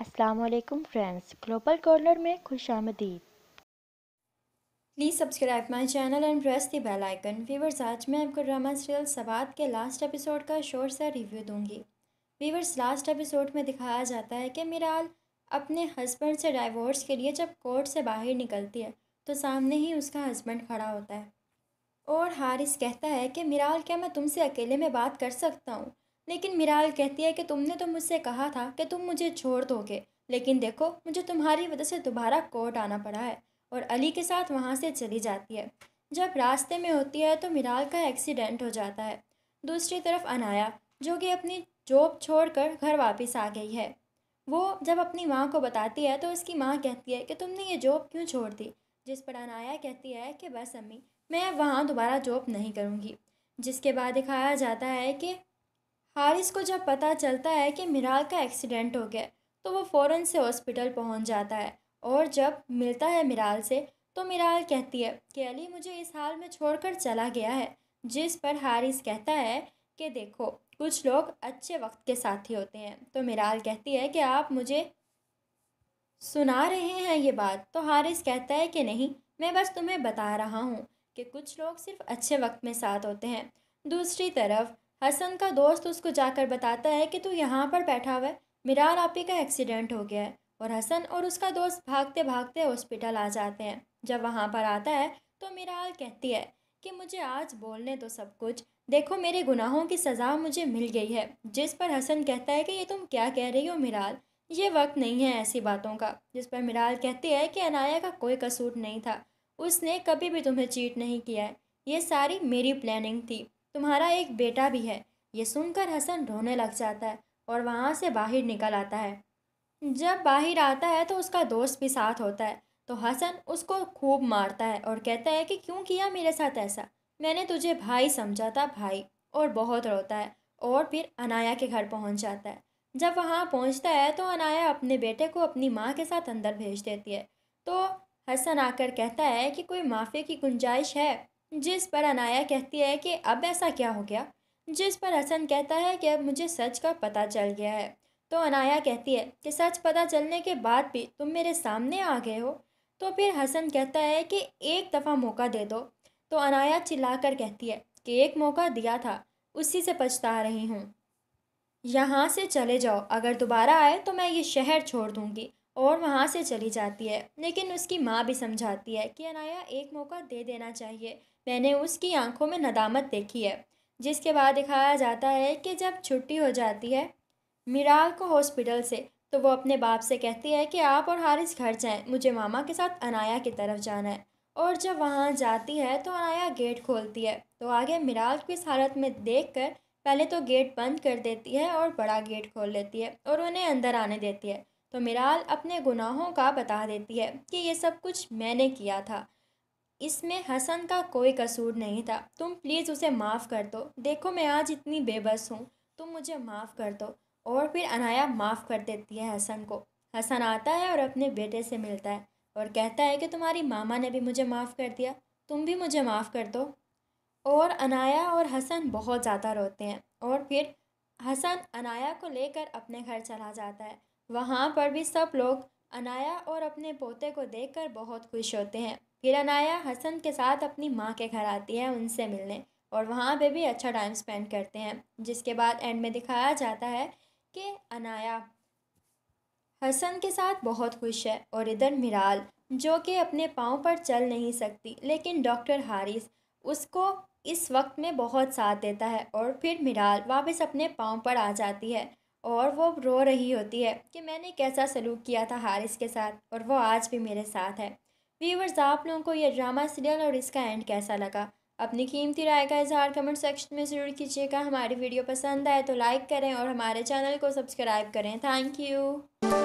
Aslam friends global corner में खुश आमदीद please subscribe my channel and press the bell icon viewers आज मैं आपको ड्रामा सीरियल सवाद के लास्ट एपिसोड का शोर सा रिव्यू दूंगी वीवर्स लास्ट एपिसोड में दिखाया जाता है कि मिराल अपने हस्बैंड से डाइवोर्स के लिए जब कोर्ट से बाहर निकलती है तो सामने ही उसका हस्बैंड खड़ा होता है और हारिस कहता है कि मिराल क्या मैं तुमसे अकेले में बात कर सकता हूँ लेकिन मिराल कहती है कि तुमने तो मुझसे कहा था कि तुम मुझे छोड़ दोगे लेकिन देखो मुझे तुम्हारी वजह से दोबारा कोर्ट आना पड़ा है और अली के साथ वहाँ से चली जाती है जब रास्ते में होती है तो मिराल का एक्सीडेंट हो जाता है दूसरी तरफ अनाया जो कि अपनी जॉब छोड़कर घर वापस आ गई है वो जब अपनी माँ को बताती है तो उसकी माँ कहती है कि तुमने ये जॉब क्यों छोड़ दी जिस पर अनाया कहती है कि बस अम्मी मैं वहाँ दोबारा जॉब नहीं करूँगी जिसके बाद दिखाया जाता है कि हारिस को जब पता चलता है कि मिराल का एक्सीडेंट हो गया तो वो फ़ौरन से हॉस्पिटल पहुंच जाता है और जब मिलता है मिराल से तो मिराल कहती है कि अली मुझे इस हाल में छोड़कर चला गया है जिस पर हारिस कहता है कि देखो कुछ लोग अच्छे वक्त के साथी होते हैं तो मिराल कहती है कि आप मुझे सुना रहे हैं ये बात तो हारिस कहता है कि नहीं मैं बस तुम्हें बता रहा हूँ कि कुछ लोग सिर्फ अच्छे वक्त में साथ होते हैं दूसरी तरफ हसन का दोस्त उसको जाकर बताता है कि तू यहाँ पर बैठा हुआ है मीरा आपी का एक्सीडेंट हो गया है और हसन और उसका दोस्त भागते भागते हॉस्पिटल आ जाते हैं जब वहाँ पर आता है तो मिराल कहती है कि मुझे आज बोलने दो सब कुछ देखो मेरे गुनाहों की सज़ा मुझे मिल गई है जिस पर हसन कहता है कि ये तुम क्या कह रही हो मिराल ये वक्त नहीं है ऐसी बातों का जिस पर मिराल कहती है कि अनाया का कोई कसूर नहीं था उसने कभी भी तुम्हें चीट नहीं किया है ये सारी मेरी प्लानिंग थी तुम्हारा एक बेटा भी है ये सुनकर हसन रोने लग जाता है और वहाँ से बाहर निकल आता है जब बाहर आता है तो उसका दोस्त भी साथ होता है तो हसन उसको खूब मारता है और कहता है कि क्यों किया मेरे साथ ऐसा मैंने तुझे भाई समझा था भाई और बहुत रोता है और फिर अनाया के घर पहुंच जाता है जब वहाँ पहुंचता है तो अनाया अपने बेटे को अपनी माँ के साथ अंदर भेज देती है तो हसन आकर कहता है कि कोई माफ़ी की गुंजाइश है जिस पर अनाया कहती है कि अब ऐसा क्या हो गया जिस पर हसन कहता है कि अब मुझे सच का पता चल गया है तो अनाया कहती है कि सच पता चलने के बाद भी तुम मेरे सामने आ गए हो तो फिर हसन कहता है कि एक दफ़ा मौका दे दो तो अनाया चिल्लाकर कहती है कि एक मौका दिया था उसी से पछता रही हूँ यहाँ से चले जाओ अगर दोबारा आए तो मैं ये शहर छोड़ दूँगी और वहाँ से चली जाती है लेकिन उसकी माँ भी समझाती है कि अनाया एक मौका दे देना चाहिए मैंने उसकी आंखों में नदामत देखी है जिसके बाद दिखाया जाता है कि जब छुट्टी हो जाती है मिराल को हॉस्पिटल से तो वो अपने बाप से कहती है कि आप और हारिस घर जाएं मुझे मामा के साथ अनाया की तरफ जाना है और जब वहाँ जाती है तो अनाया गेट खोलती है तो आगे मिराल को इस हालत में देख कर पहले तो गेट बंद कर देती है और बड़ा गेट खोल लेती है और उन्हें अंदर आने देती है तो मिराल अपने गुनाहों का बता देती है कि ये सब कुछ मैंने किया था इसमें हसन का कोई कसूर नहीं था तुम प्लीज़ उसे माफ़ कर दो देखो मैं आज इतनी बेबस हूँ तुम मुझे माफ़ कर दो और फिर अनाया माफ़ कर देती है हसन को हसन आता है और अपने बेटे से मिलता है और कहता है कि तुम्हारी मामा ने भी मुझे माफ़ कर दिया तुम भी मुझे माफ़ कर दो और अनाया और हसन बहुत ज़्यादा रोते हैं और फिर हसन अनाया को लेकर अपने घर चला जाता है वहाँ पर भी सब लोग अनाया और अपने पोते को देखकर बहुत खुश होते हैं किरनाया हसन के साथ अपनी माँ के घर आती है उनसे मिलने और वहाँ पे भी अच्छा टाइम स्पेंड करते हैं जिसके बाद एंड में दिखाया जाता है कि अनाया हसन के साथ बहुत खुश है और इधर मिराल जो कि अपने पाँव पर चल नहीं सकती लेकिन डॉक्टर हारिस उसको इस वक्त में बहुत साथ देता है और फिर मिराल वापस अपने पाँव पर आ जाती है और वो रो रही होती है कि मैंने कैसा सलूक किया था हारिस के साथ और वो आज भी मेरे साथ है व्यूवर्स आप लोगों को यह ड्रामा सीरियल और इसका एंड कैसा लगा अपनी कीमती राय का इजहार कमेंट सेक्शन में ज़रूर कीजिएगा हमारी वीडियो पसंद आए तो लाइक करें और हमारे चैनल को सब्सक्राइब करें थैंक यू